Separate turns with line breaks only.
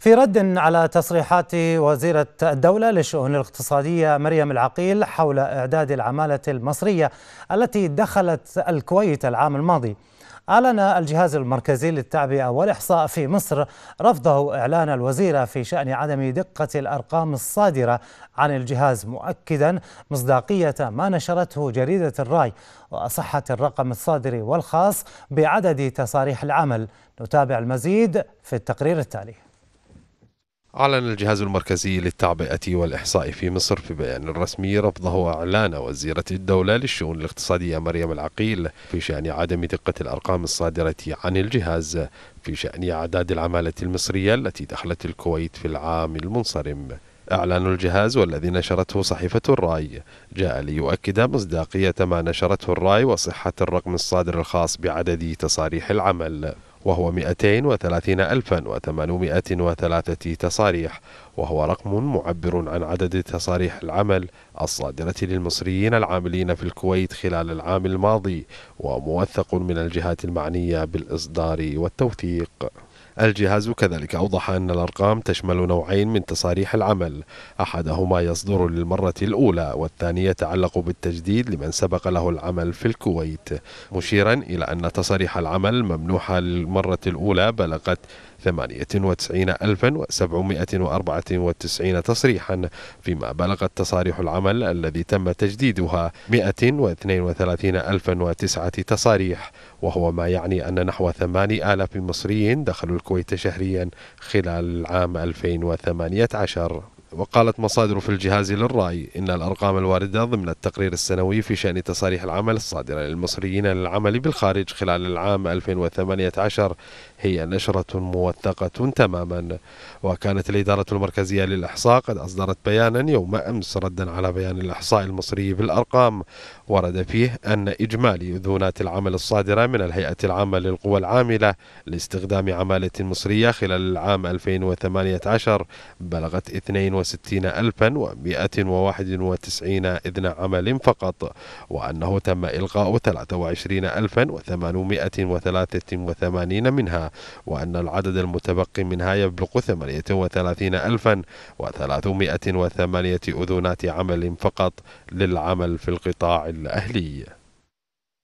في رد على تصريحات وزيرة الدولة للشؤون الاقتصادية مريم العقيل حول إعداد العمالة المصرية التي دخلت الكويت العام الماضي أعلن الجهاز المركزي للتعبئة والإحصاء في مصر رفضه إعلان الوزيرة في شأن عدم دقة الأرقام الصادرة عن الجهاز مؤكدا مصداقية ما نشرته جريدة الراي وصحة الرقم الصادر والخاص بعدد تصاريح العمل نتابع المزيد في التقرير التالي
أعلن الجهاز المركزي للتعبئة والإحصاء في مصر في بيان رسمي رفضه إعلان وزيرة الدولة للشؤون الاقتصادية مريم العقيل في شأن عدم دقة الأرقام الصادرة عن الجهاز في شأن أعداد العمالة المصرية التي دخلت الكويت في العام المنصرم. إعلان الجهاز والذي نشرته صحيفة الراي جاء ليؤكد مصداقية ما نشرته الراي وصحة الرقم الصادر الخاص بعدد تصاريح العمل. وهو 230803 تصاريح وهو رقم معبر عن عدد تصاريح العمل الصادرة للمصريين العاملين في الكويت خلال العام الماضي وموثق من الجهات المعنية بالإصدار والتوثيق الجهاز كذلك أوضح أن الأرقام تشمل نوعين من تصاريح العمل أحدهما يصدر للمرة الأولى والثاني يتعلق بالتجديد لمن سبق له العمل في الكويت مشيرا إلى أن تصاريح العمل ممنوحة للمرة الأولى بلغت 98794 تصريحا فيما بلغت تصاريح العمل الذي تم تجديدها 132009 تصاريح وهو ما يعني أن نحو 8000 مصري دخلوا الكويت شهريا خلال عام 2018 وقالت مصادر في الجهاز للرأي إن الأرقام الواردة ضمن التقرير السنوي في شأن تصاريح العمل الصادرة للمصريين للعمل بالخارج خلال العام 2018 هي نشرة موثقة تماما وكانت الإدارة المركزية للإحصاء قد أصدرت بيانا يوم أمس ردا على بيان الإحصاء المصري بالأرقام ورد فيه أن إجمالي أذونات العمل الصادرة من الهيئة العامة للقوى العاملة لاستخدام عمالة مصرية خلال العام 2018 بلغت 2 وستين ألفا ومائة وواحد وتسعين إذن عمل فقط وأنه تم إلغاء ثلاثة وعشرين ألفا وثمانمائة وثلاثة وثمانين منها وأن العدد المتبقي منها يبلغ ثمانية وثلاثين ألفا وثلاثمائة وثمانية أذونات عمل فقط للعمل في القطاع الأهلي